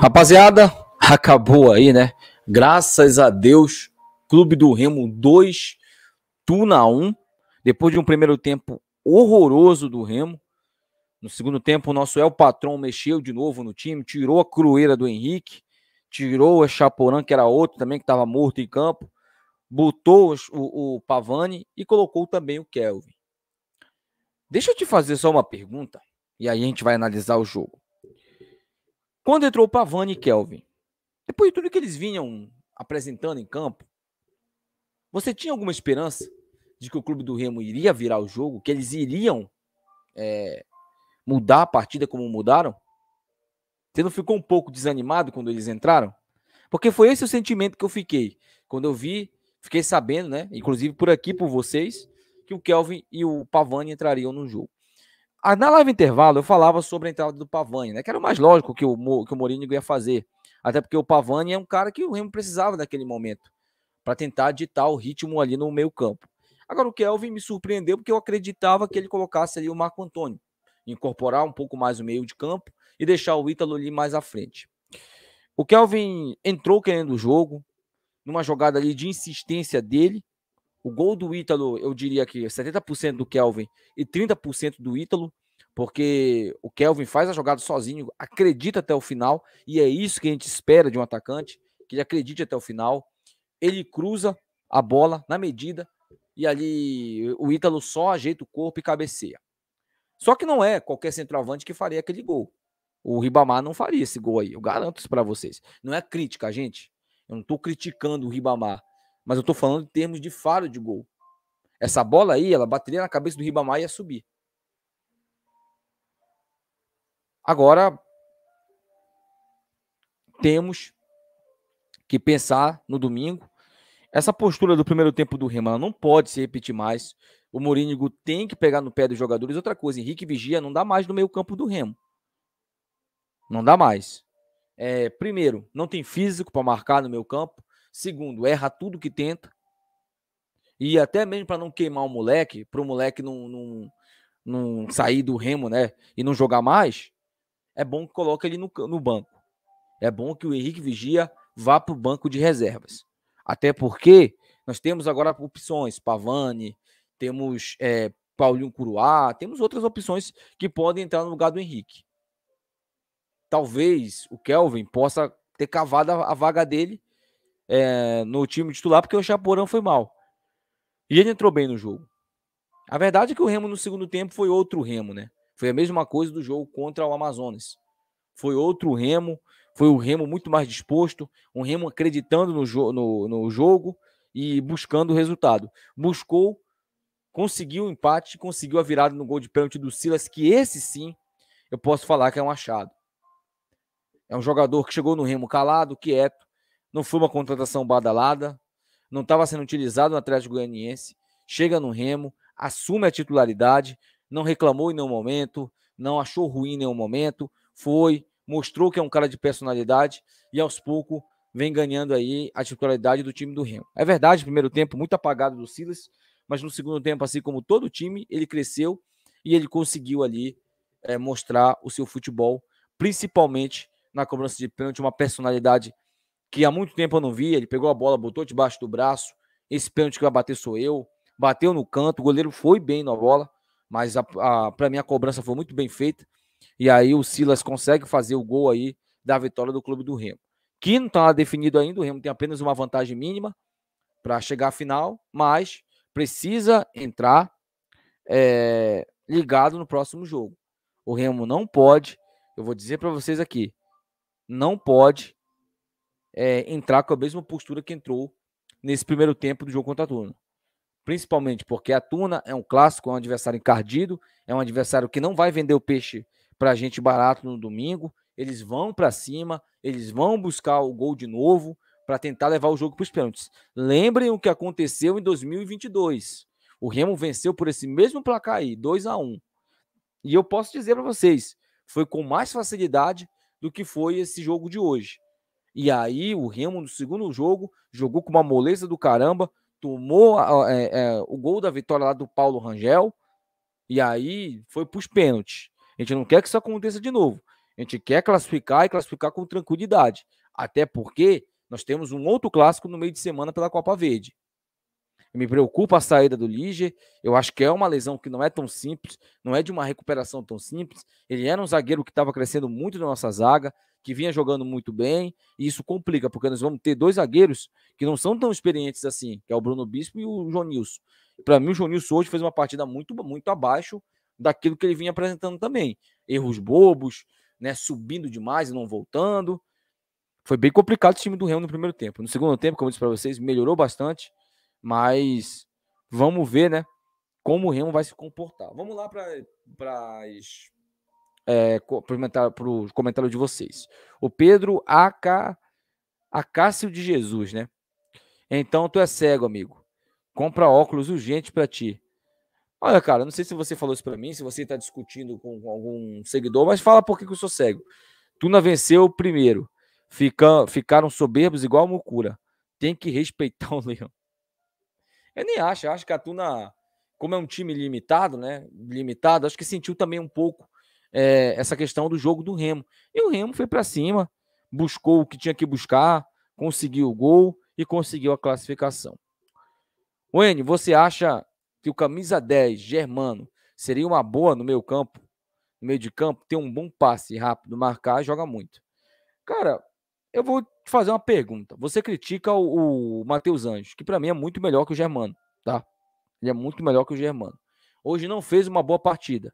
Rapaziada, acabou aí, né? Graças a Deus, Clube do Remo 2, Tuna 1. Depois de um primeiro tempo horroroso do Remo. No segundo tempo, o nosso El Patrão mexeu de novo no time, tirou a crueira do Henrique, tirou o Chaporã, que era outro também, que estava morto em campo, botou o, o Pavani e colocou também o Kelvin. Deixa eu te fazer só uma pergunta, e aí a gente vai analisar o jogo. Quando entrou o Pavani e Kelvin, depois de tudo que eles vinham apresentando em campo, você tinha alguma esperança de que o clube do Remo iria virar o jogo, que eles iriam é, mudar a partida como mudaram? Você não ficou um pouco desanimado quando eles entraram? Porque foi esse o sentimento que eu fiquei quando eu vi, fiquei sabendo, né? Inclusive por aqui, por vocês, que o Kelvin e o Pavani entrariam no jogo. Ah, na live intervalo, eu falava sobre a entrada do Pavani, né? Que era o mais lógico que o, que o Mourinho ia fazer. Até porque o Pavani é um cara que o Remo precisava naquele momento para tentar ditar o ritmo ali no meio campo. Agora o Kelvin me surpreendeu porque eu acreditava que ele colocasse ali o Marco Antônio, incorporar um pouco mais o meio de campo e deixar o Ítalo ali mais à frente. O Kelvin entrou querendo o jogo, numa jogada ali de insistência dele, o gol do Ítalo, eu diria que 70% do Kelvin e 30% do Ítalo, porque o Kelvin faz a jogada sozinho, acredita até o final, e é isso que a gente espera de um atacante, que ele acredite até o final. Ele cruza a bola na medida, e ali o Ítalo só ajeita o corpo e cabeceia. Só que não é qualquer centroavante que faria aquele gol. O Ribamar não faria esse gol aí, eu garanto isso para vocês. Não é crítica, gente. Eu não estou criticando o Ribamar. Mas eu estou falando em termos de faro de gol. Essa bola aí, ela bateria na cabeça do Ribamar e ia subir. Agora, temos que pensar no domingo. Essa postura do primeiro tempo do Remo não pode se repetir mais. O Morínigo tem que pegar no pé dos jogadores. Outra coisa, Henrique Vigia não dá mais no meio campo do Remo. Não dá mais. É, primeiro, não tem físico para marcar no meio campo. Segundo, erra tudo que tenta. E até mesmo para não queimar o moleque, para o moleque não, não, não sair do remo, né? E não jogar mais, é bom que coloque ele no, no banco. É bom que o Henrique Vigia vá para o banco de reservas. Até porque nós temos agora opções, Pavani, temos é, Paulinho Curuá, temos outras opções que podem entrar no lugar do Henrique. Talvez o Kelvin possa ter cavado a, a vaga dele é, no time titular porque o Chaporão foi mal. E ele entrou bem no jogo. A verdade é que o Remo no segundo tempo foi outro Remo, né? Foi a mesma coisa do jogo contra o Amazonas. Foi outro Remo, foi o Remo muito mais disposto, um Remo acreditando no, jo no, no jogo e buscando o resultado. Buscou, conseguiu o empate, conseguiu a virada no gol de pênalti do Silas, que esse sim eu posso falar que é um achado. É um jogador que chegou no Remo calado, quieto, não foi uma contratação badalada, não estava sendo utilizado no Atlético Goianiense, chega no Remo, assume a titularidade, não reclamou em nenhum momento, não achou ruim em nenhum momento, foi, mostrou que é um cara de personalidade e aos poucos vem ganhando aí a titularidade do time do Remo. É verdade, primeiro tempo muito apagado do Silas, mas no segundo tempo, assim como todo o time, ele cresceu e ele conseguiu ali é, mostrar o seu futebol, principalmente na cobrança de pênalti, uma personalidade que há muito tempo eu não via. Ele pegou a bola, botou debaixo do braço. Esse pênalti que vai bater sou eu. Bateu no canto, o goleiro foi bem na bola, mas para mim a cobrança foi muito bem feita. E aí o Silas consegue fazer o gol aí da vitória do clube do Remo. Que não está definido ainda, o Remo tem apenas uma vantagem mínima para chegar à final, mas precisa entrar é, ligado no próximo jogo. O Remo não pode, eu vou dizer para vocês aqui, não pode é, entrar com a mesma postura que entrou nesse primeiro tempo do jogo contra a Tuna. Principalmente porque a Tuna é um clássico, é um adversário encardido, é um adversário que não vai vender o peixe para a gente barato no domingo. Eles vão para cima, eles vão buscar o gol de novo para tentar levar o jogo para os pênaltis. Lembrem o que aconteceu em 2022. O Remo venceu por esse mesmo placar aí, 2 a 1. E eu posso dizer para vocês, foi com mais facilidade do que foi esse jogo de hoje. E aí o Remo, no segundo jogo, jogou com uma moleza do caramba, tomou é, é, o gol da vitória lá do Paulo Rangel, e aí foi para os pênaltis. A gente não quer que isso aconteça de novo. A gente quer classificar e classificar com tranquilidade. Até porque nós temos um outro clássico no meio de semana pela Copa Verde. Me preocupa a saída do Lige. Eu acho que é uma lesão que não é tão simples, não é de uma recuperação tão simples. Ele era um zagueiro que estava crescendo muito na nossa zaga, que vinha jogando muito bem, e isso complica, porque nós vamos ter dois zagueiros que não são tão experientes assim, que é o Bruno Bispo e o João Nilson. Para mim, o João Nilson hoje fez uma partida muito, muito abaixo daquilo que ele vinha apresentando também. Erros bobos, né, subindo demais e não voltando. Foi bem complicado o time do Real no primeiro tempo. No segundo tempo, como eu disse para vocês, melhorou bastante. Mas vamos ver, né? Como o Remo vai se comportar. Vamos lá para os é, comentário, comentário de vocês. O Pedro Aca, Acácio de Jesus, né? Então tu é cego, amigo. Compra óculos urgente para ti. Olha, cara, não sei se você falou isso para mim, se você está discutindo com algum seguidor, mas fala por que, que eu sou cego. Tuna venceu primeiro. Fica, ficaram soberbos igual a Mucura. Tem que respeitar o leão. Eu nem acho, eu acho que a Tuna, como é um time limitado, né? Limitado, acho que sentiu também um pouco é, essa questão do jogo do Remo. E o Remo foi para cima, buscou o que tinha que buscar, conseguiu o gol e conseguiu a classificação. Wayne, você acha que o camisa 10, Germano, seria uma boa no meio campo? No meio de campo, ter um bom passe rápido, marcar, joga muito. Cara, eu vou te fazer uma pergunta. Você critica o, o Matheus Anjos, que para mim é muito melhor que o Germano, tá? Ele é muito melhor que o Germano. Hoje não fez uma boa partida.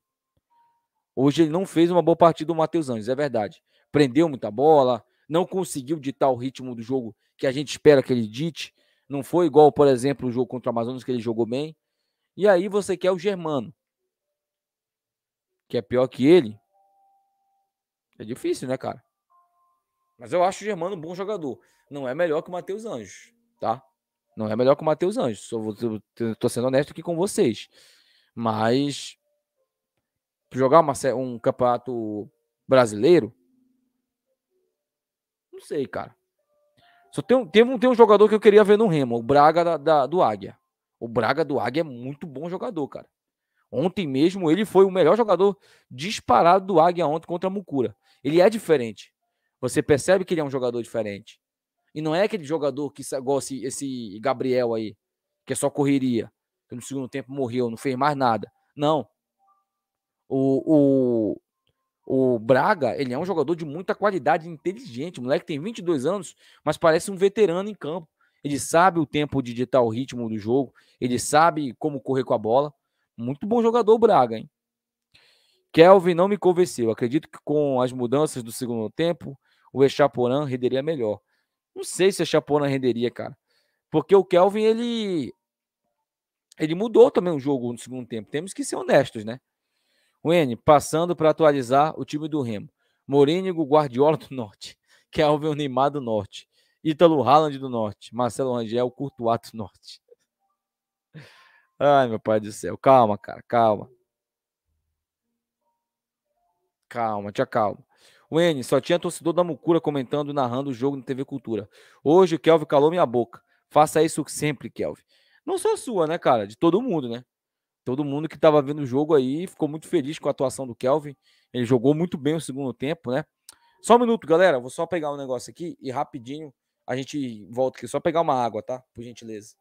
Hoje ele não fez uma boa partida o Matheus Anjos, é verdade. Prendeu muita bola, não conseguiu ditar o ritmo do jogo que a gente espera que ele dite. Não foi igual, por exemplo, o jogo contra o Amazonas que ele jogou bem. E aí você quer o Germano, que é pior que ele. É difícil, né, cara? Mas eu acho o Germano um bom jogador. Não é melhor que o Matheus Anjos, tá? Não é melhor que o Matheus Anjos. Só vou, tô sendo honesto aqui com vocês. Mas jogar uma, um campeonato brasileiro, não sei, cara. Só tem, tem, um, tem um jogador que eu queria ver no Remo, o Braga da, da, do Águia. O Braga do Águia é muito bom jogador, cara. Ontem mesmo ele foi o melhor jogador disparado do Águia ontem contra a Mucura. Ele é diferente. Você percebe que ele é um jogador diferente. E não é aquele jogador que igual esse, Gabriel aí, que é só correria, que no segundo tempo morreu, não fez mais nada. Não. O, o, o Braga, ele é um jogador de muita qualidade, inteligente. O moleque tem 22 anos, mas parece um veterano em campo. Ele sabe o tempo de digitar o ritmo do jogo, ele sabe como correr com a bola. Muito bom jogador, Braga, hein? Kelvin não me convenceu. Acredito que com as mudanças do segundo tempo, o Echaporã renderia melhor. Não sei se o Echaporã renderia, cara. Porque o Kelvin, ele. Ele mudou também o jogo no segundo tempo. Temos que ser honestos, né? O N, passando para atualizar o time do Remo. Morínigo Guardiola do Norte. Kelvin Neymar do Norte. Ítalo Haaland do Norte. Marcelo Rangel Curtoato do Norte. Ai, meu pai do céu. Calma, cara, calma. Calma, te acalma. O N, só tinha torcedor da Mucura comentando e narrando o jogo na TV Cultura. Hoje o Kelvin calou minha boca. Faça isso sempre, Kelvin. Não só sua, né, cara? De todo mundo, né? Todo mundo que estava vendo o jogo aí ficou muito feliz com a atuação do Kelvin. Ele jogou muito bem o segundo tempo, né? Só um minuto, galera. Vou só pegar um negócio aqui e rapidinho a gente volta aqui. Só pegar uma água, tá? Por gentileza.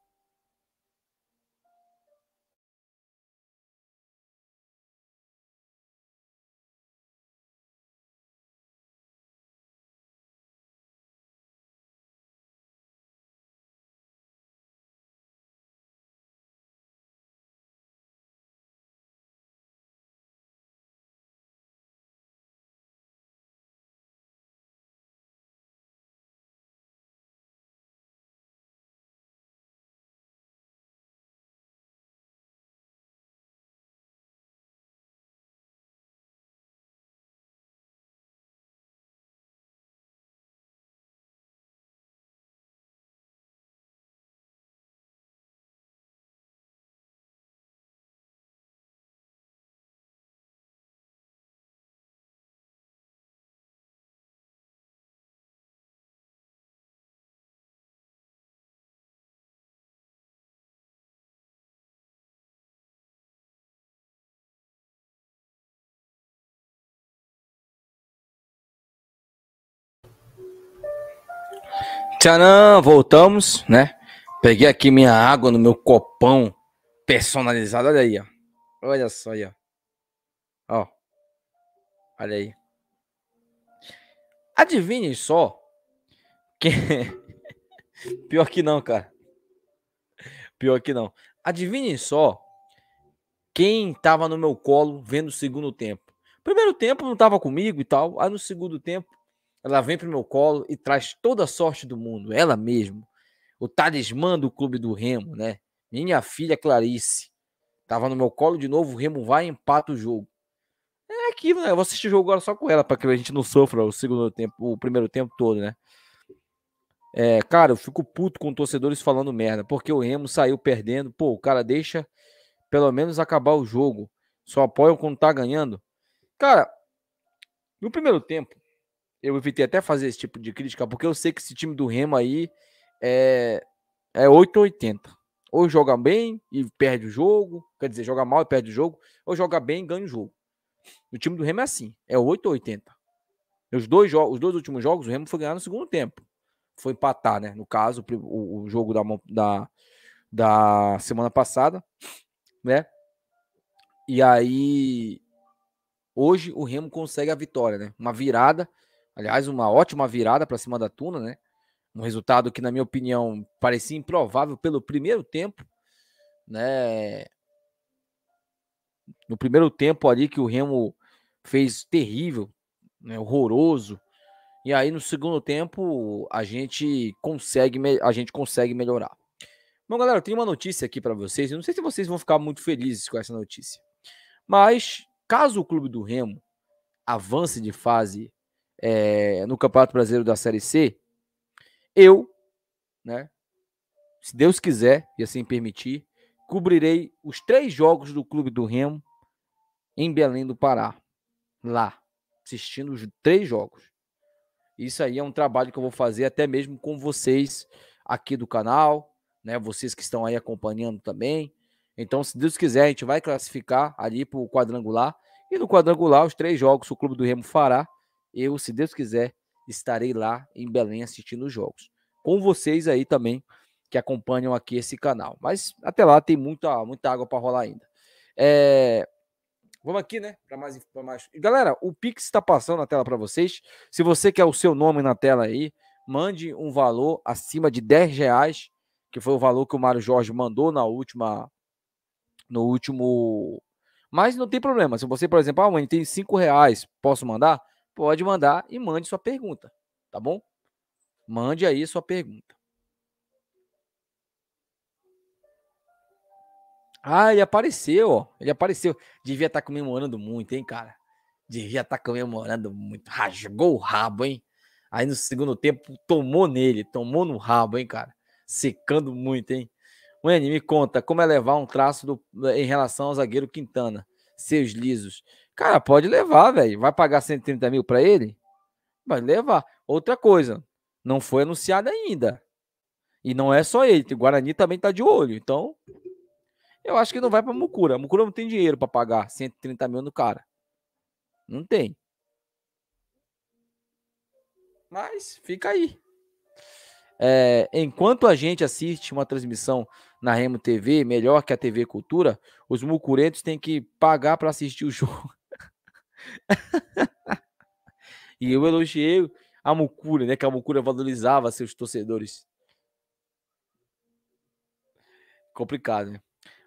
Tcharam, voltamos, né? Peguei aqui minha água no meu copão personalizado. Olha aí, ó. Olha só aí, ó. Ó. Olha aí. Adivinhe só que pior que não, cara. Pior que não. Adivinhe só quem tava no meu colo vendo o segundo tempo. Primeiro tempo não tava comigo e tal, aí no segundo tempo ela vem para o meu colo e traz toda a sorte do mundo, ela mesmo. O talismã do clube do Remo, né? Minha filha Clarice. Tava no meu colo de novo, o Remo vai e empata o jogo. É aquilo, né? Eu vou assistir o jogo agora só com ela, para que a gente não sofra o segundo tempo, o primeiro tempo todo, né? É, cara, eu fico puto com torcedores falando merda, porque o Remo saiu perdendo. Pô, o cara deixa pelo menos acabar o jogo. Só apoiam quando tá ganhando. Cara, no primeiro tempo, eu evitei até fazer esse tipo de crítica, porque eu sei que esse time do Remo aí é, é 880. Ou joga bem e perde o jogo, quer dizer, joga mal e perde o jogo, ou joga bem e ganha o jogo. O time do Remo é assim, é 880. Os dois, os dois últimos jogos, o Remo foi ganhar no segundo tempo. Foi empatar, né? No caso, o, o jogo da, da, da semana passada, né? E aí, hoje o Remo consegue a vitória, né? Uma virada Aliás, uma ótima virada para cima da Tuna, né? Um resultado que, na minha opinião, parecia improvável pelo primeiro tempo, né? No primeiro tempo ali que o Remo fez terrível, né? horroroso. E aí no segundo tempo a gente consegue a gente consegue melhorar. Bom, galera, eu tenho uma notícia aqui para vocês. Eu não sei se vocês vão ficar muito felizes com essa notícia. Mas caso o clube do Remo avance de fase é, no Campeonato Brasileiro da Série C, eu, né, se Deus quiser e assim permitir, cobrirei os três jogos do Clube do Remo em Belém do Pará. Lá, assistindo os três jogos. Isso aí é um trabalho que eu vou fazer até mesmo com vocês aqui do canal, né? Vocês que estão aí acompanhando também. Então, se Deus quiser, a gente vai classificar ali para o quadrangular. E no quadrangular, os três jogos o Clube do Remo fará eu, se Deus quiser, estarei lá em Belém assistindo os jogos. Com vocês aí também que acompanham aqui esse canal. Mas até lá tem muita, muita água para rolar ainda. É... Vamos aqui, né? Para mais, mais. Galera, o Pix está passando na tela para vocês. Se você quer o seu nome na tela aí, mande um valor acima de 10 reais, que foi o valor que o Mário Jorge mandou na última. No último. Mas não tem problema. Se você, por exemplo, ah, mãe, tem 5 reais, posso mandar? pode mandar e mande sua pergunta, tá bom? Mande aí sua pergunta. Ah, ele apareceu, ó. Ele apareceu. Devia estar tá comemorando muito, hein, cara? Devia estar tá comemorando muito. Rasgou o rabo, hein? Aí no segundo tempo tomou nele, tomou no rabo, hein, cara? Secando muito, hein? Wendy, me conta, como é levar um traço do, em relação ao zagueiro Quintana? seus lisos. Cara, pode levar, velho. Vai pagar 130 mil para ele? Vai levar. Outra coisa, não foi anunciado ainda. E não é só ele, o Guarani também tá de olho. Então, eu acho que não vai para Mucura. Mucura não tem dinheiro para pagar 130 mil no cara. Não tem. Mas fica aí. É, enquanto a gente assiste uma transmissão na Remo TV, melhor que a TV Cultura, os mucurentos têm que pagar para assistir o jogo. e eu elogiei a Mucura, né? Que a Mucura valorizava seus torcedores. Complicado, né?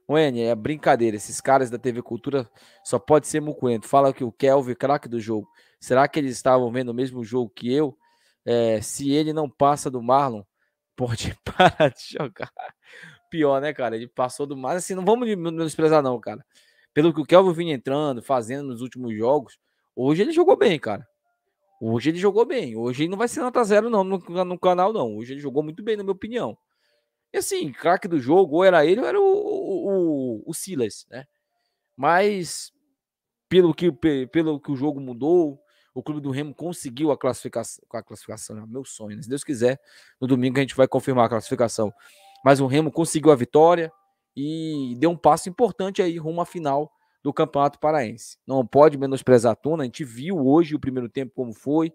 Wendy, é brincadeira. Esses caras da TV Cultura só pode ser mucuento. Fala que o Kelvin, é craque do jogo. Será que eles estavam vendo o mesmo jogo que eu? É, se ele não passa do Marlon, pode parar de jogar. Pior, né, cara? Ele passou do Marlon. Assim, não vamos menosprezar, não, cara. Pelo que o Kelvin vinha entrando, fazendo nos últimos jogos, hoje ele jogou bem, cara. Hoje ele jogou bem. Hoje ele não vai ser nota zero, não, no, no canal, não. Hoje ele jogou muito bem, na minha opinião. E assim, craque do jogo, ou era ele, ou era o, o, o, o Silas, né? Mas, pelo que, pelo que o jogo mudou, o Clube do Remo conseguiu a classificação, a classificação, é meu sonho, né? se Deus quiser, no domingo a gente vai confirmar a classificação. Mas o Remo conseguiu a vitória e deu um passo importante aí rumo à final do Campeonato Paraense. Não pode menosprezar a Tuna, a gente viu hoje o primeiro tempo como foi,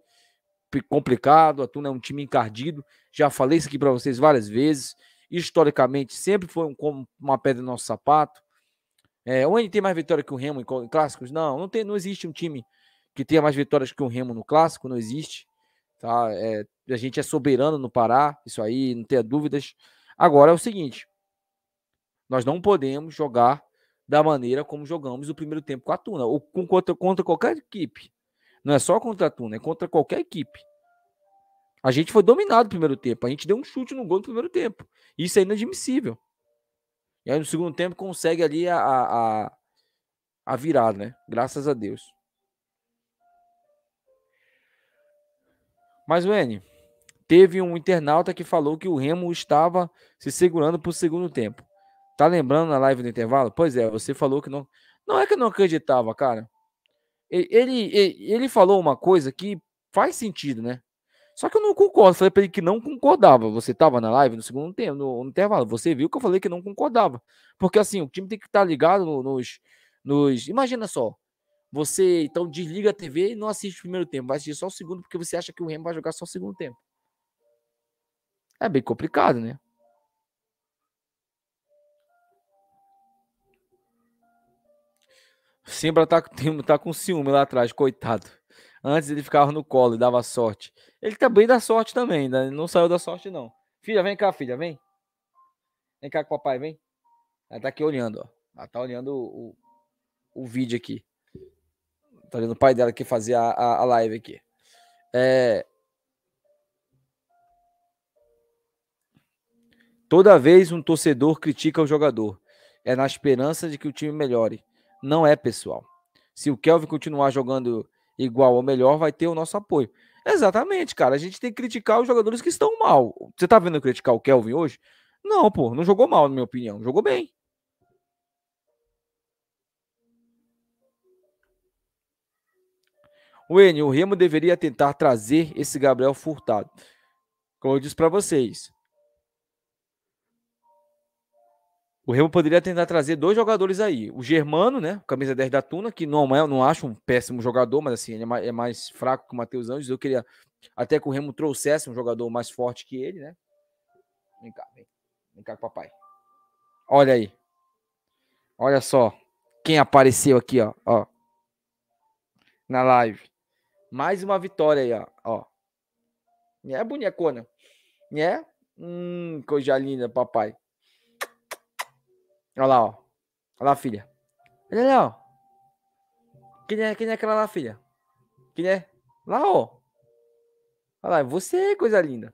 complicado, a Tuna é um time encardido, já falei isso aqui para vocês várias vezes, historicamente sempre foi um, uma pedra no nosso sapato, é, onde tem mais vitória que o Remo em clássicos? Não, não, tem, não existe um time que tenha mais vitórias que o um Remo no clássico, não existe. Tá? É, a gente é soberano no Pará, isso aí, não tenha dúvidas. Agora é o seguinte: nós não podemos jogar da maneira como jogamos o primeiro tempo com a Tuna, ou com, contra, contra qualquer equipe. Não é só contra a Tuna, é contra qualquer equipe. A gente foi dominado no primeiro tempo, a gente deu um chute no gol no primeiro tempo. Isso é inadmissível. E aí no segundo tempo consegue ali a, a, a virada, né? Graças a Deus. Mas, Wendy, teve um internauta que falou que o Remo estava se segurando para o segundo tempo. Tá lembrando na live do intervalo? Pois é, você falou que não. Não é que eu não acreditava, cara. Ele, ele, ele falou uma coisa que faz sentido, né? Só que eu não concordo. Falei para ele que não concordava. Você estava na live no segundo tempo, no, no, intervalo. Você viu que eu falei que não concordava. Porque assim, o time tem que estar tá ligado nos, nos. Imagina só. Você então desliga a TV e não assiste o primeiro tempo, vai assistir só o segundo porque você acha que o Remo vai jogar só o segundo tempo. É bem complicado, né? Simbra tá, tá com ciúme lá atrás, coitado. Antes ele ficava no colo e dava sorte. Ele também dá sorte também, né? não saiu da sorte não. Filha, vem cá, filha, vem. Vem cá com o papai, vem. Ela tá aqui olhando, ó. Ela tá olhando o, o, o vídeo aqui. Tá vendo o pai dela que fazia a, a, live aqui. É... Toda vez um torcedor critica o jogador. É na esperança de que o time melhore. Não é, pessoal. Se o Kelvin continuar jogando igual ou melhor, vai ter o nosso apoio. Exatamente, cara. A gente tem que criticar os jogadores que estão mal. Você tá vendo eu criticar o Kelvin hoje? Não, pô, não jogou mal, na minha opinião. Jogou bem. O Wayne, o Remo deveria tentar trazer esse Gabriel Furtado. Como eu disse para vocês. O Remo poderia tentar trazer dois jogadores aí. O Germano, né? Camisa 10 da Tuna, que não, eu é, não acho um péssimo jogador, mas assim, ele é mais, é mais fraco que o Matheus Anjos. Eu queria até que o Remo trouxesse um jogador mais forte que ele, né? Vem cá, vem. Vem cá com o papai. Olha aí. Olha só. Quem apareceu aqui, ó. ó na live. Mais uma vitória aí, ó. ó. Né, bonecona? Né? Hum, coisa linda, papai. Olha lá, ó. Olha lá, filha. Olha lá, ó. Quem é, quem é aquela lá, filha? Quem é? Lá, ó. Olha lá, é você, coisa linda.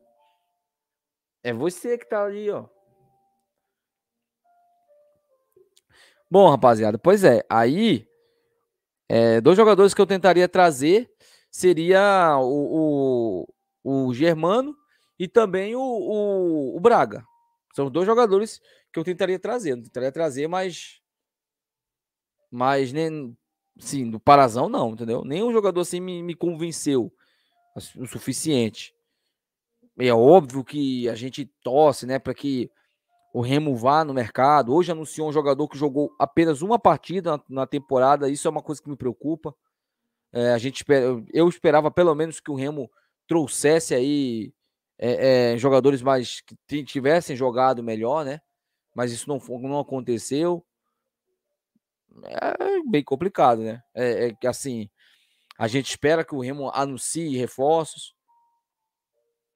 É você que tá ali, ó. Bom, rapaziada, pois é. Aí, é, dois jogadores que eu tentaria trazer seria o, o, o Germano e também o, o, o Braga. São dois jogadores que eu tentaria trazer. tentaria trazer, mas. Mas nem. Sim, do Parazão não, entendeu? Nenhum jogador assim me, me convenceu o suficiente. é óbvio que a gente torce, né, para que o Remo vá no mercado. Hoje anunciou um jogador que jogou apenas uma partida na, na temporada. Isso é uma coisa que me preocupa. É, a gente eu esperava pelo menos que o Remo trouxesse aí é, é, jogadores mais que tivessem jogado melhor, né? Mas isso não, não aconteceu. É bem complicado, né? É, é assim, a gente espera que o Remo anuncie reforços.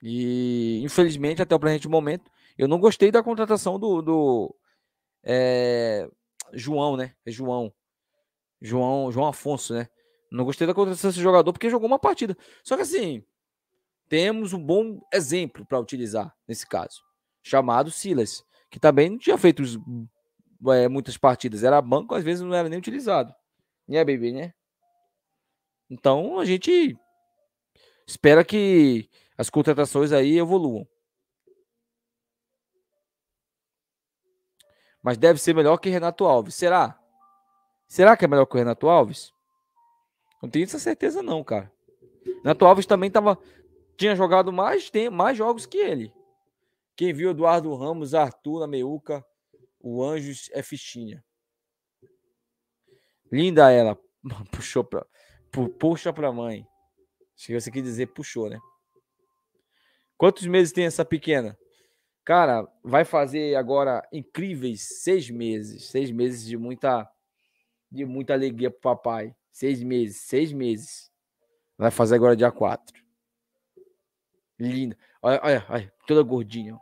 E infelizmente, até o presente momento, eu não gostei da contratação do, do é, João, né? É João. João, João Afonso, né? Não gostei da contratação desse jogador porque jogou uma partida. Só que assim, temos um bom exemplo para utilizar nesse caso, chamado Silas, que também não tinha feito é, muitas partidas, era banco, às vezes não era nem utilizado. Né, bebê, né? Então a gente espera que as contratações aí evoluam. Mas deve ser melhor que Renato Alves. Será? Será que é melhor que o Renato Alves? Não tenho essa certeza, não, cara. Neto Alves também tava, tinha jogado mais, tem, mais jogos que ele. Quem viu Eduardo Ramos, Arthur na Meuca o Anjos é fichinha. Linda ela. Puxou pra, pu, puxa pra mãe. Acho que você quer dizer puxou, né? Quantos meses tem essa pequena? Cara, vai fazer agora incríveis seis meses. Seis meses de muita, de muita alegria pro papai. Seis meses, seis meses. Vai fazer agora dia 4. Linda. Olha, olha, olha, toda gordinha.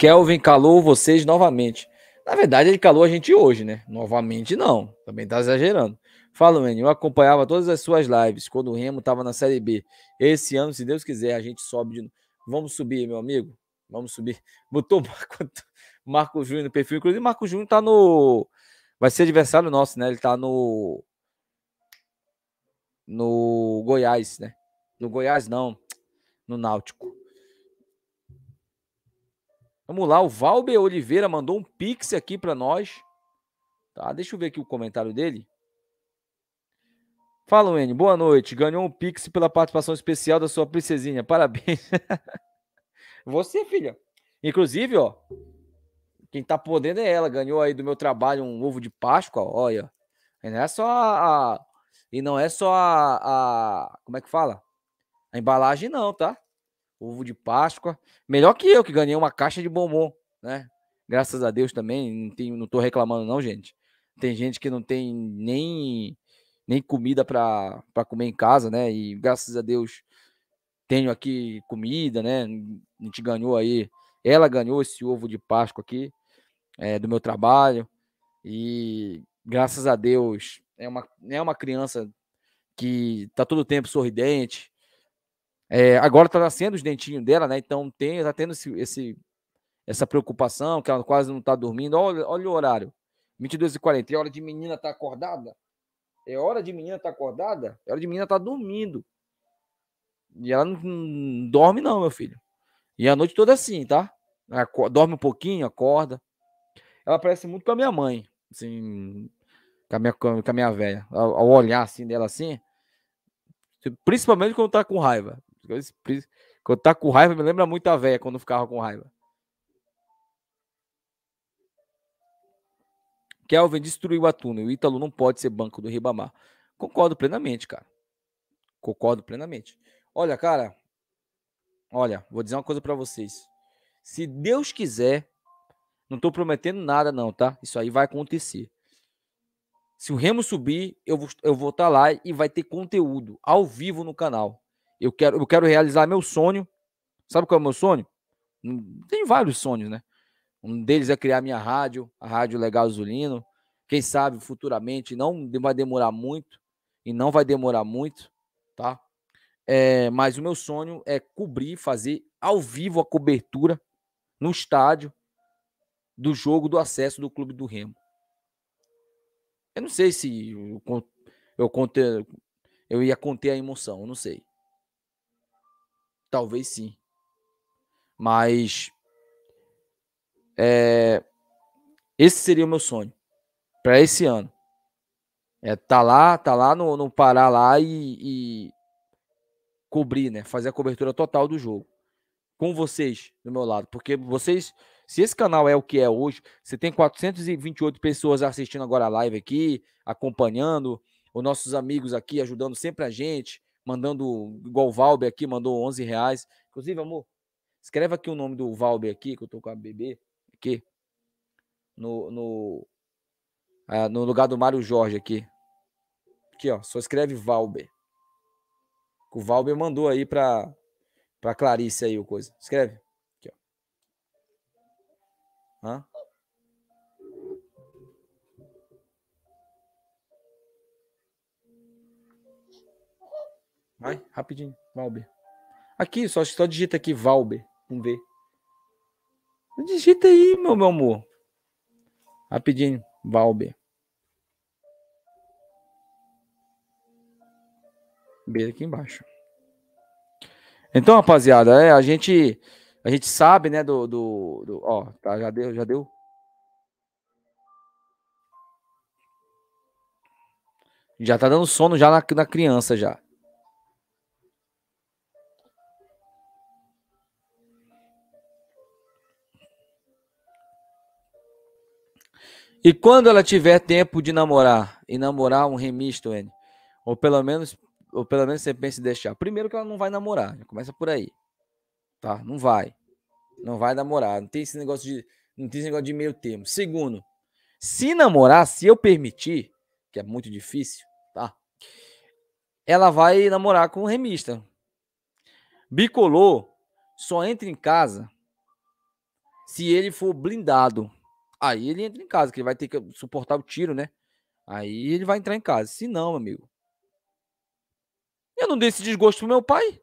Kelvin calou vocês novamente. Na verdade, ele calou a gente hoje, né? Novamente, não. Também tá exagerando. Fala, Manny. Eu acompanhava todas as suas lives quando o Remo tava na Série B. Esse ano, se Deus quiser, a gente sobe de novo. Vamos subir, meu amigo. Vamos subir. Botou o Marco, Marco Júnior no perfil. Inclusive, Marco Júnior tá no. Vai ser adversário nosso, né? Ele tá no. No Goiás, né? No Goiás, não. No Náutico. Vamos lá, o Valber Oliveira mandou um pix aqui para nós. Tá, deixa eu ver aqui o comentário dele. Fala, Wendy. Boa noite. Ganhou um Pix pela participação especial da sua princesinha. Parabéns. Você, filha. Inclusive, ó. Quem tá podendo é ela. Ganhou aí do meu trabalho um ovo de Páscoa. Olha. E não é só a. E não é só a, a. Como é que fala? A embalagem, não, tá? Ovo de Páscoa. Melhor que eu, que ganhei uma caixa de bombom, né? Graças a Deus também. Não, não tô reclamando, não, gente. Tem gente que não tem nem nem comida para comer em casa, né? E graças a Deus tenho aqui comida, né? A gente ganhou aí, ela ganhou esse ovo de Páscoa aqui é, do meu trabalho e graças a Deus é uma, é uma criança que tá todo tempo sorridente. É, agora tá nascendo os dentinhos dela, né? Então tem, tá tendo esse, esse essa preocupação que ela quase não tá dormindo. Olha, olha o horário. 22h40. E a hora de menina tá acordada? É hora de menina estar tá acordada, é hora de menina estar tá dormindo. E ela não, dorme, não, meu filho. E a noite toda é assim, tá? dorme um pouquinho, acorda. Ela parece muito com a minha mãe, assim, com a minha, com a minha velha. Ao, ao olhar assim dela assim, principalmente quando tá com raiva. Quando tá com raiva, me lembra muito a velha quando ficava com raiva. Kelvin destruiu a tuna e o Ítalo não pode ser banco do Ribamar. Concordo plenamente, cara. Concordo plenamente. Olha, cara, olha, vou dizer uma coisa para vocês. Se Deus quiser, não tô prometendo nada não, tá? Isso aí vai acontecer. Se o Remo subir, eu vou eu estar tá lá e vai ter conteúdo ao vivo no canal. Eu quero eu quero realizar meu sonho. Sabe qual é o meu sonho? Hum, tem vários sonhos, né? Um deles é criar minha rádio, a Rádio Legal Zulino. Quem sabe futuramente, não vai demorar muito, e não vai demorar muito, tá? É, mas o meu sonho é cobrir, fazer ao vivo a cobertura no estádio do jogo do acesso do Clube do Remo. Eu não sei se eu, contei, eu ia conter a emoção, eu não sei. Talvez sim. Mas é, esse seria o meu sonho para esse ano. É tá lá, tá lá no, no Pará lá e, e cobrir, né? Fazer a cobertura total do jogo com vocês do meu lado, porque vocês, se esse canal é o que é hoje, você tem 428 pessoas assistindo agora a live aqui, acompanhando, os nossos amigos aqui ajudando sempre a gente, mandando, igual o Valber aqui, mandou 11 reais. Inclusive, amor, escreve aqui o nome do Valber aqui, que eu tô com a bebê aqui. No, no, ah, no lugar do Mário Jorge aqui. Aqui, ó. Só escreve Valber. O Valber mandou aí pra, pra Clarice aí o coisa. Escreve. Aqui, ó. Hã? Vai, rapidinho, Valber. Aqui, só, só digita aqui Valber, um V. Digita aí, meu, meu amor. Rapidinho, Valber. B aqui embaixo. Então, rapaziada, é, a gente a gente sabe, né, do, do, do ó, tá, já deu, já deu. Já tá dando sono já na, na criança já. E quando ela tiver tempo de namorar, e namorar um remisto, N, ou pelo menos, ou pelo menos você pensa em deixar. Primeiro que ela não vai namorar, começa por aí. Tá? Não vai. Não vai namorar, não tem esse negócio de não tem esse negócio de meio termo. Segundo, se namorar, se eu permitir, que é muito difícil, tá? Ela vai namorar com o remista. Bicolor só entra em casa se ele for blindado. Aí ele entra em casa, que ele vai ter que suportar o tiro, né? Aí ele vai entrar em casa. Se não, amigo. Eu não dei esse desgosto pro meu pai.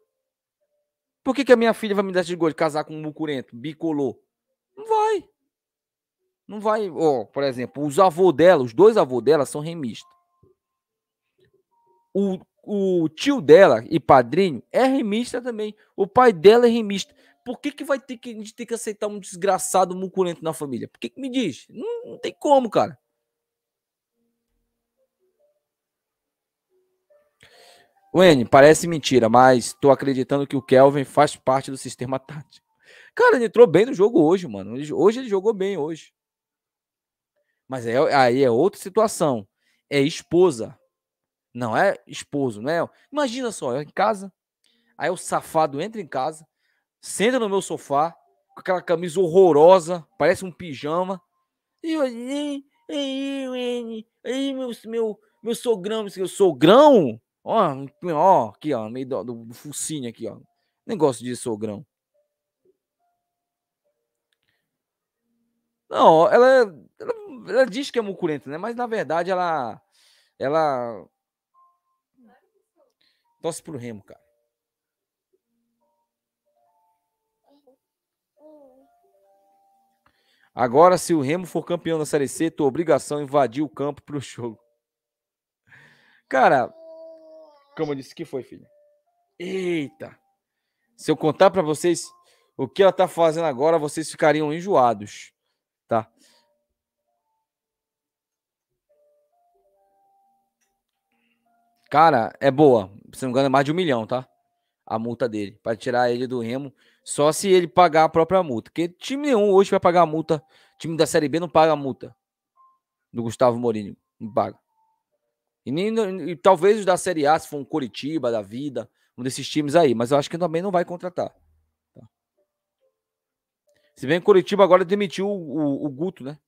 Por que, que a minha filha vai me dar esse desgosto de casar com um mucurento, bicolô? Não vai. Não vai. Ó, oh, por exemplo, os avô dela, os dois avô dela são remistas. O, o tio dela e padrinho é remista também. O pai dela é remista. Por que, que vai ter que, a gente ter que aceitar um desgraçado muculento na família? Por que, que me diz? Não, não tem como, cara. Wayne, parece mentira, mas tô acreditando que o Kelvin faz parte do sistema tático. Cara, ele entrou bem no jogo hoje, mano. Hoje ele jogou bem hoje. Mas é, aí é outra situação. É esposa. Não é esposo, né? Imagina só, é em casa. Aí o safado entra em casa, senta no meu sofá, com aquela camisa horrorosa, parece um pijama, e eu, aí, aí, aí, meu, meu, meu sogrão, meu sogrão, ó, ó, aqui, ó, meio do, do focinho aqui, ó, negócio de sogrão. Não, ela, ela, ela, diz que é mucurenta, né? Mas na verdade ela. Ela. tosse pro Remo, cara. Agora, se o Remo for campeão da Série C, tua obrigação é invadir o campo pro jogo. Cara, como eu disse, que foi, filho? Eita! Se eu contar para vocês o que ela tá fazendo agora, vocês ficariam enjoados, tá? Cara, é boa. Se não me engano, é mais de um milhão, tá? a multa dele, para tirar ele do Remo, só se ele pagar a própria multa. Porque time nenhum hoje vai pagar a multa. Time da Série B não paga a multa do Gustavo Mourinho, não paga. E, nem, e talvez os da Série A, se for um Curitiba, da Vida, um desses times aí, mas eu acho que também não vai contratar. Tá? Se bem que Curitiba agora demitiu o, o, o Guto, né?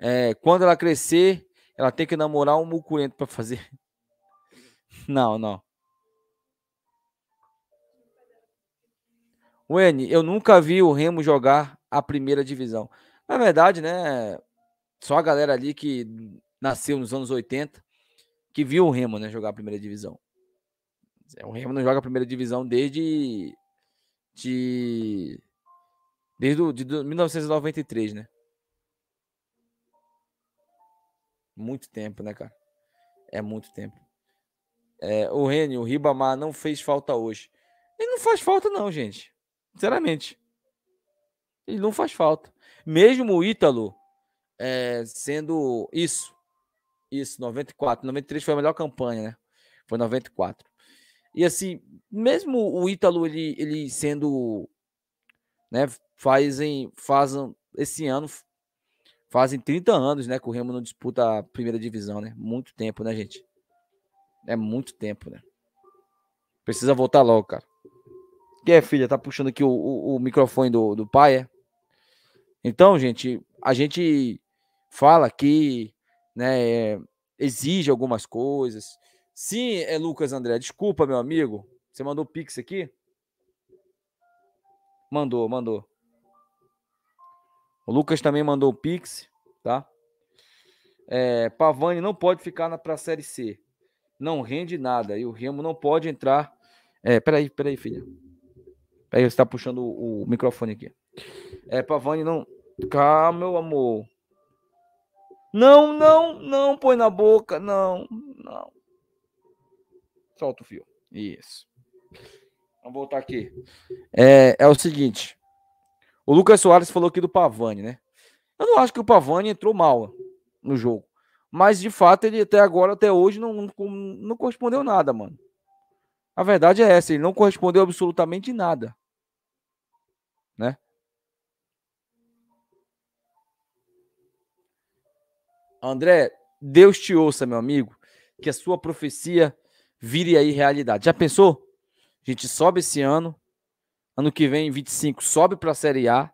É, quando ela crescer, ela tem que namorar um mucuento para fazer. Não, não. Wenny, eu nunca vi o Remo jogar a primeira divisão. Na verdade, né? Só a galera ali que nasceu nos anos 80 que viu o Remo né, jogar a primeira divisão. É, o Remo não joga a primeira divisão desde. De, desde o, de 1993, né? Muito tempo, né, cara? É muito tempo. É, o Reni, o Ribamar não fez falta hoje. Ele não faz falta, não, gente. Sinceramente. Ele não faz falta. Mesmo o Ítalo é, sendo isso. Isso, 94. 93 foi a melhor campanha, né? Foi 94. E assim, mesmo o Ítalo, ele, ele sendo. Né, fazem, fazem. Esse ano fazem 30 anos, né? Que o Remo não disputa a primeira divisão, né? Muito tempo, né, gente? É muito tempo, né? Precisa voltar logo, cara. Que é, filha? Tá puxando aqui o, o, o microfone do, do pai, é? Então, gente, a gente fala que né, é, exige algumas coisas. Sim, é Lucas André, desculpa, meu amigo. Você mandou pix aqui? Mandou, mandou. O Lucas também mandou o pix, tá? É, Pavani não pode ficar na pra Série C. Não rende nada. E o Remo não pode entrar. É, peraí, peraí, filha. Aí você tá puxando o, o microfone aqui. É, Pavani, não. Calma, meu amor. Não, não, não põe na boca, não, não. Solta o fio. Isso. Vamos voltar aqui. É, é o seguinte. O Lucas Soares falou aqui do Pavani, né? Eu não acho que o Pavani entrou mal no jogo. Mas, de fato, ele até agora, até hoje, não, não, não correspondeu nada, mano. A verdade é essa, ele não correspondeu absolutamente nada. Né? André, Deus te ouça, meu amigo, que a sua profecia vire aí realidade. Já pensou? A gente sobe esse ano, ano que vem, 25, sobe para a Série A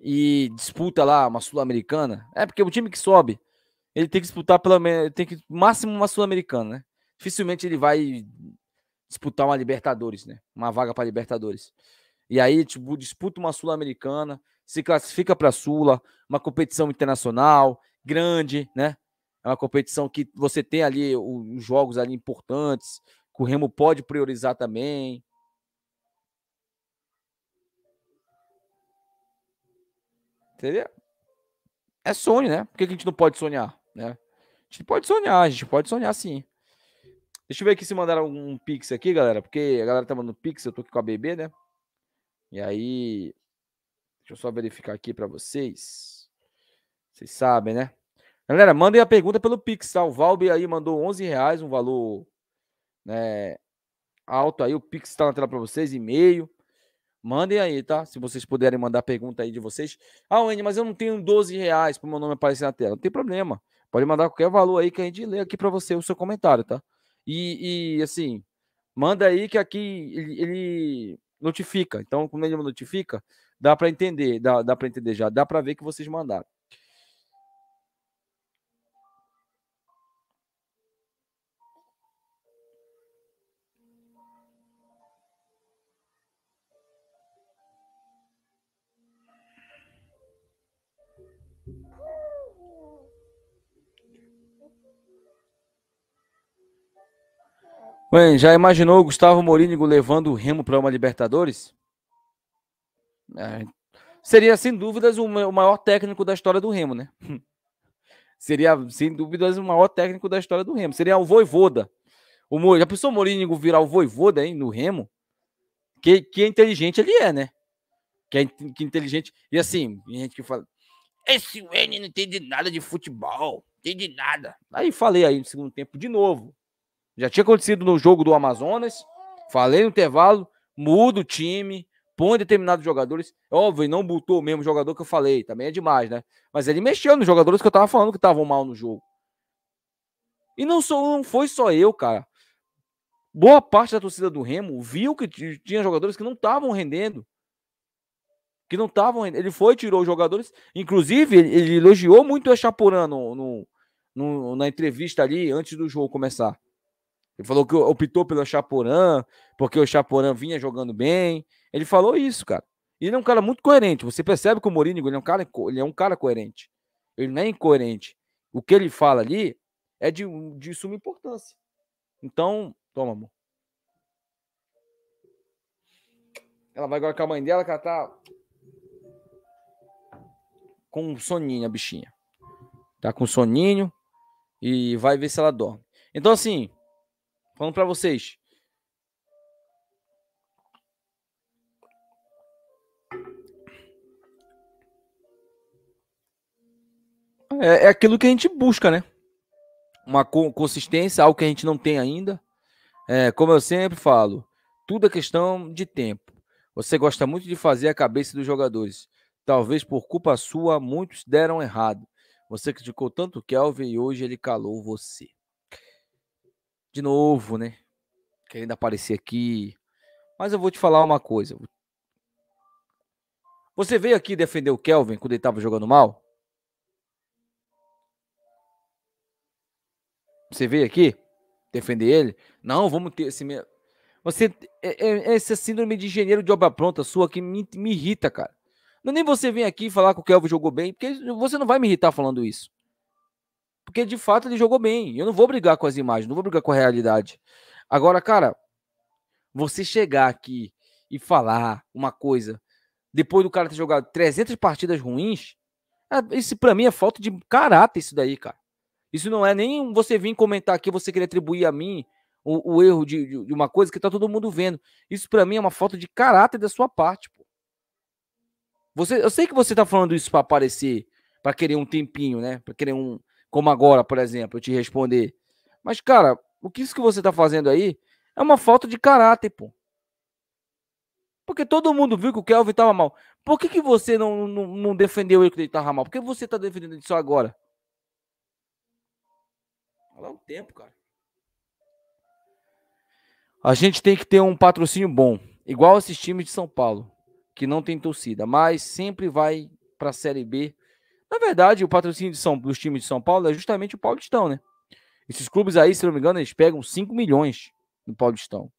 e disputa lá uma Sul-Americana. É porque o time que sobe, ele tem que disputar pelo menos, tem que máximo uma Sul-Americana, né? dificilmente ele vai disputar uma Libertadores, né? Uma vaga para Libertadores. E aí, tipo, disputa uma Sul-Americana, se classifica para a Sula, uma competição internacional, grande, né? É uma competição que você tem ali os jogos ali importantes, que o Remo pode priorizar também. Seria? É sonho, né? Por que a gente não pode sonhar, né? A gente pode sonhar, a gente pode sonhar sim. Deixa eu ver aqui se mandaram um pix aqui, galera, porque a galera tá mandando pix, eu tô aqui com a bebê né? E aí, deixa eu só verificar aqui para vocês. Vocês sabem, né? Galera, mandem a pergunta pelo pix, tá? O Valbe aí mandou 11 reais, um valor né, alto aí, o pix tá na tela para vocês, e-mail. Mandem aí, tá? Se vocês puderem mandar pergunta aí de vocês. Ah, Wendy, mas eu não tenho 12 reais pro meu nome aparecer na tela. Não tem problema. Pode mandar qualquer valor aí que a gente lê aqui para você o seu comentário, tá? E, e assim, manda aí que aqui ele, ele notifica. Então, quando ele notifica, dá para entender, dá, dá para entender já, dá para ver que vocês mandaram. Bem, já imaginou o Gustavo Morínigo levando o Remo para uma Libertadores? É, seria, sem dúvidas, o maior técnico da história do Remo, né? Seria, sem dúvidas, o maior técnico da história do Remo. Seria o Voivoda. O Mor... Já pensou o Morínigo virar o Voivoda hein, no Remo? Que, que inteligente ele é, né? Que, é que inteligente. E assim, tem gente que fala, esse Wayne não entende nada de futebol, entende nada. Aí falei aí no segundo tempo de novo. Já tinha acontecido no jogo do Amazonas. Falei no intervalo, muda o time, põe determinados jogadores. Óbvio, não botou o mesmo jogador que eu falei, também é demais, né? Mas ele mexeu nos jogadores que eu tava falando que estavam mal no jogo. E não, sou, não foi só eu, cara. Boa parte da torcida do Remo viu que tinha jogadores que não estavam rendendo. Que não estavam rendendo. Ele foi, tirou os jogadores. Inclusive, ele, ele elogiou muito o Chaporã no, no, no, na entrevista ali antes do jogo começar. Ele falou que optou pelo Chaporã, porque o Chaporã vinha jogando bem. Ele falou isso, cara. E ele é um cara muito coerente. Você percebe que o Mourinho ele é um cara, ele é um cara coerente. Ele não é incoerente. O que ele fala ali é de, de suma importância. Então, toma, amor. Ela vai agora com a mãe dela, que ela tá com soninho, a bichinha. Tá com soninho e vai ver se ela dorme. Então, assim, Falando para vocês. É, é aquilo que a gente busca, né? Uma consistência, algo que a gente não tem ainda. É, como eu sempre falo, tudo é questão de tempo. Você gosta muito de fazer a cabeça dos jogadores. Talvez por culpa sua, muitos deram errado. Você criticou tanto o Kelvin e hoje ele calou você de novo, né? Querendo aparecer aqui. Mas eu vou te falar uma coisa. Você veio aqui defender o Kelvin quando ele estava jogando mal? Você veio aqui defender ele? Não, vamos ter esse. mesmo. Você. É, é, é, essa síndrome de engenheiro de obra pronta sua que me, me irrita, cara. Não é nem você vem aqui falar que o Kelvin jogou bem, porque você não vai me irritar falando isso. Porque de fato ele jogou bem. Eu não vou brigar com as imagens, não vou brigar com a realidade. Agora, cara, você chegar aqui e falar uma coisa depois do cara ter jogado 300 partidas ruins, é, isso para mim é falta de caráter isso daí, cara. Isso não é nem você vir comentar aqui, você querer atribuir a mim o, o erro de, de, uma coisa que tá todo mundo vendo. Isso para mim é uma falta de caráter da sua parte, pô. Você, eu sei que você tá falando isso para aparecer, para querer um tempinho, né? Para querer um, como agora, por exemplo, eu te responder. Mas, cara, o que isso que você tá fazendo aí é uma falta de caráter, pô. Porque todo mundo viu que o Kelvin tava mal. Por que, que você não, não, não defendeu ele que ele tava mal? Por que você tá defendendo ele só agora? Olha o tempo, cara. A gente tem que ter um patrocínio bom, igual esses times de São Paulo, que não tem torcida, mas sempre vai para a Série B na verdade, o patrocínio de São, dos times de São Paulo é justamente o Paulistão, né? Esses clubes aí, se não me engano, eles pegam 5 milhões no Paulistão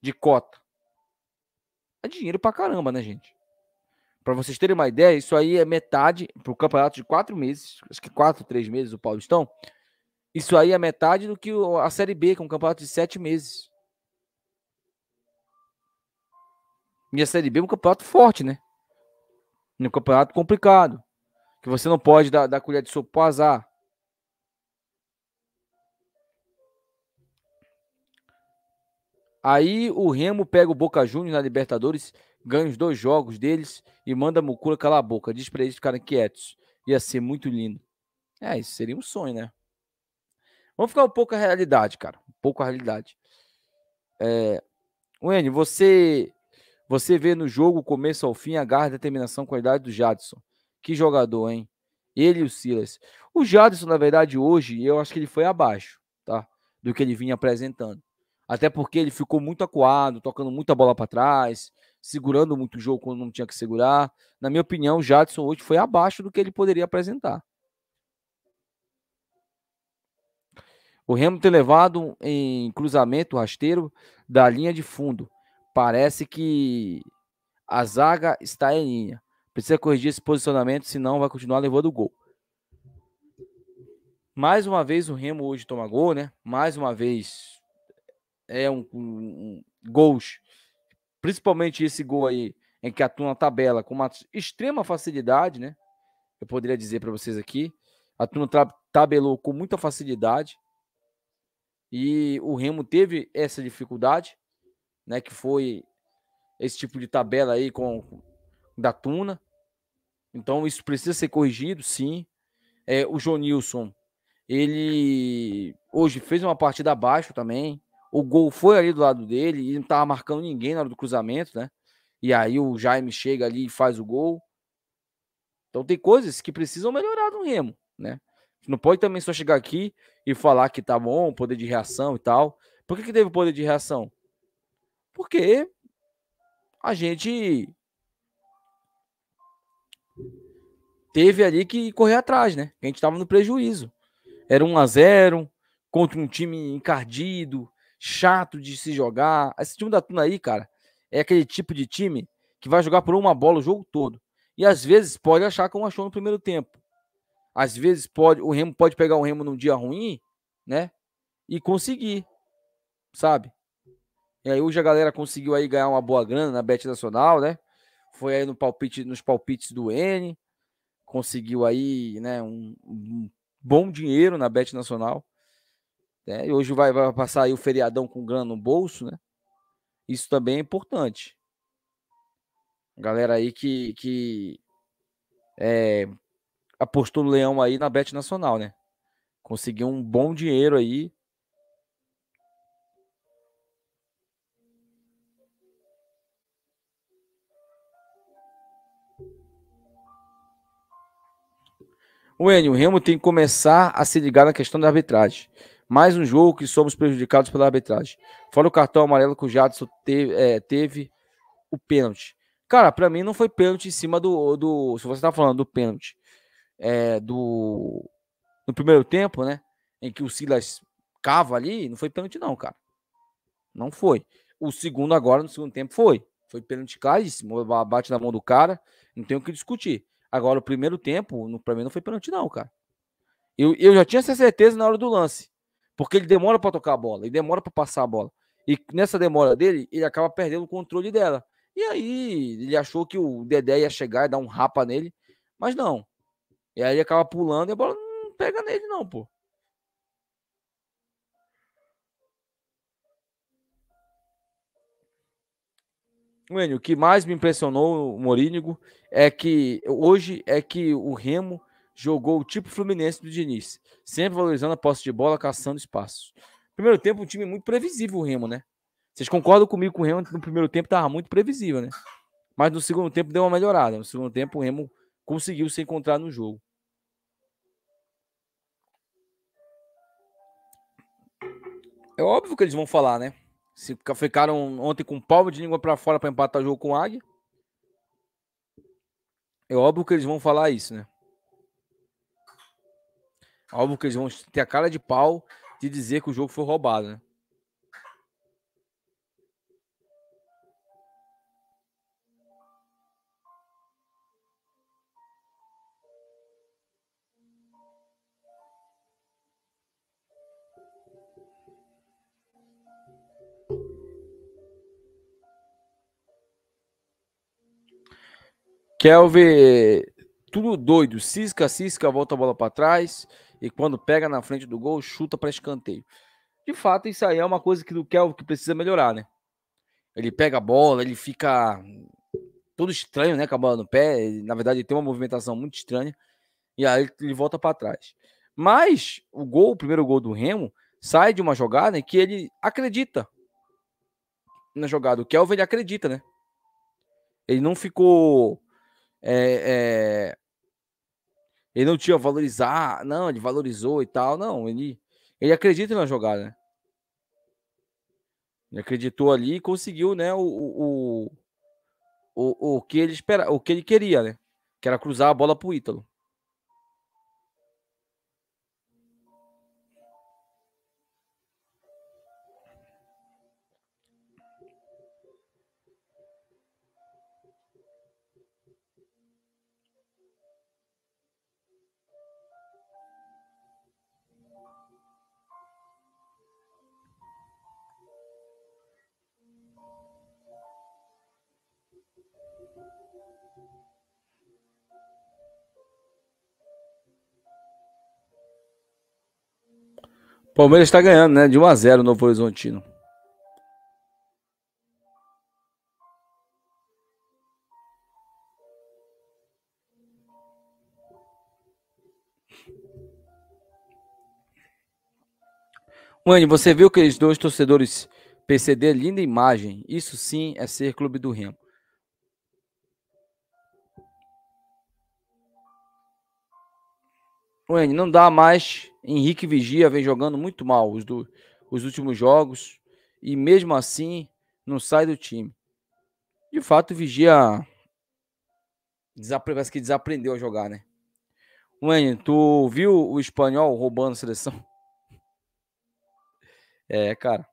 de cota. É dinheiro pra caramba, né, gente? Para vocês terem uma ideia, isso aí é metade pro campeonato de quatro meses, acho que quatro, três meses o Paulistão. Isso aí é metade do que a Série B, que é um campeonato de sete meses. E a Série B é um campeonato forte, né? um campeonato complicado que você não pode dar, dar colher de sopa pro azar. Aí o Remo pega o Boca Juniors na Libertadores, ganha os dois jogos deles e manda a Mucura calar a boca. Diz pra eles ficarem quietos. Ia ser muito lindo. É, isso seria um sonho, né? Vamos ficar um pouco a realidade, cara. Um pouco a realidade. É... Wendy, você você vê no jogo, começo ao fim, a garra, determinação, a qualidade do Jadson. Que jogador, hein? Ele e o Silas. O Jadson, na verdade, hoje, eu acho que ele foi abaixo, tá? Do que ele vinha apresentando. Até porque ele ficou muito acuado, tocando muita bola para trás, segurando muito o jogo quando não tinha que segurar. Na minha opinião, o Jadson hoje foi abaixo do que ele poderia apresentar. O Remo tem levado em cruzamento rasteiro da linha de fundo. Parece que a zaga está em linha. Precisa corrigir esse posicionamento, senão vai continuar levando o gol. Mais uma vez o Remo hoje toma gol, né? Mais uma vez é um, um, um gols, principalmente esse gol aí em que atua na tabela com uma extrema facilidade, né? Eu poderia dizer para vocês aqui, a Tuna tabelou com muita facilidade e o Remo teve essa dificuldade, né? Que foi esse tipo de tabela aí com da Tuna. Então isso precisa ser corrigido, sim. É, o Jonilson, ele hoje fez uma partida abaixo também. O gol foi ali do lado dele e não estava marcando ninguém na hora do cruzamento, né? E aí o Jaime chega ali e faz o gol. Então tem coisas que precisam melhorar no Remo, né? Não pode também só chegar aqui e falar que tá bom, poder de reação e tal. Por que, que teve poder de reação? Porque a gente teve ali que correr atrás, né? A gente estava no prejuízo. Era 1 a 0 contra um time encardido, chato de se jogar. Esse time da Tuna aí, cara, é aquele tipo de time que vai jogar por uma bola o jogo todo. E às vezes pode achar como é achou no primeiro tempo. Às vezes pode, o Remo pode pegar o Remo num dia ruim, né? E conseguir, sabe? E aí hoje a galera conseguiu aí ganhar uma boa grana na Bet Nacional, né? Foi aí no palpite, nos palpites do N conseguiu aí né, um, um bom dinheiro na Bet Nacional. Né? E hoje vai, vai passar aí o feriadão com grana no bolso, né? Isso também é importante. Galera aí que, que é, apostou no leão aí na Bet Nacional, né? Conseguiu um bom dinheiro aí O Enio, o Remo tem que começar a se ligar na questão da arbitragem. Mais um jogo que somos prejudicados pela arbitragem. Fora o cartão amarelo que o Jadson teve, é, teve o pênalti. Cara, para mim não foi pênalti em cima do. do se você tá falando do pênalti é, do. No primeiro tempo, né? Em que o Silas cava ali, não foi pênalti, não, cara. Não foi. O segundo agora, no segundo tempo, foi. Foi pênalti caríssimo. Bate na mão do cara. Não tem o que discutir. Agora, o primeiro tempo, para mim, não foi pênalti, não, cara. Eu, eu já tinha essa certeza na hora do lance. Porque ele demora para tocar a bola, ele demora para passar a bola. E nessa demora dele, ele acaba perdendo o controle dela. E aí, ele achou que o Dedé ia chegar e dar um rapa nele, mas não. E aí ele acaba pulando e a bola não pega nele, não, pô. Bueno, o que mais me impressionou, Morínigo, é que hoje é que o Remo jogou o tipo Fluminense do Diniz, sempre valorizando a posse de bola, caçando espaços. Primeiro tempo, um time muito previsível, o Remo, né? Vocês concordam comigo que o Remo no primeiro tempo estava muito previsível, né? Mas no segundo tempo deu uma melhorada. No segundo tempo, o Remo conseguiu se encontrar no jogo. É óbvio que eles vão falar, né? Se ficaram ontem com palmo de língua para fora para empatar o jogo com o Águia. É óbvio que eles vão falar isso, né? Óbvio que eles vão ter a cara de pau de dizer que o jogo foi roubado, né? Kelvin, tudo doido. Cisca, cisca, volta a bola para trás. E quando pega na frente do gol, chuta para escanteio. De fato, isso aí é uma coisa que do Kelvin que precisa melhorar, né? Ele pega a bola, ele fica todo estranho, né? Com a bola no pé. na verdade, ele tem uma movimentação muito estranha. E aí ele volta para trás. Mas o gol, o primeiro gol do Remo, sai de uma jogada em que ele acredita na jogada. O Kelvin ele acredita, né? Ele não ficou é, é, ele não tinha valorizar, não, ele valorizou e tal, não, ele, ele acredita na jogada, né? Ele acreditou ali e conseguiu, né, o, o, o, o, que ele espera, o que ele queria, né? Que era cruzar a bola pro Ítalo. Palmeiras está ganhando, né? De 1 a 0 Novo Horizontino. Mano, você viu aqueles dois torcedores PCD? Linda imagem. Isso sim é ser clube do Remo. Wayne, não dá mais. Henrique Vigia vem jogando muito mal os, do, os últimos jogos e mesmo assim não sai do time. De fato, Vigia desapre... parece que desaprendeu a jogar, né? Wayne, tu viu o espanhol roubando a seleção? É, cara.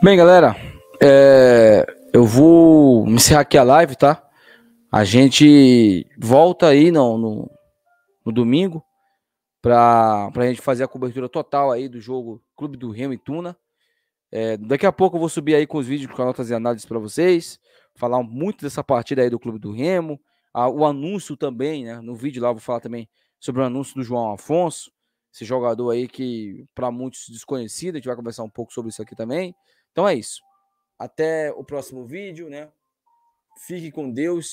Bem, galera, é, eu vou encerrar aqui a live, tá? A gente volta aí no, no, no domingo para a gente fazer a cobertura total aí do jogo Clube do Remo e Tuna. É, daqui a pouco eu vou subir aí com os vídeos com as notas e análises para vocês, falar muito dessa partida aí do Clube do Remo, a, o anúncio também, né? No vídeo lá eu vou falar também sobre o anúncio do João Afonso, esse jogador aí que para muitos desconhecido, a gente vai conversar um pouco sobre isso aqui também. Então é isso. Até o próximo vídeo, né? Fique com Deus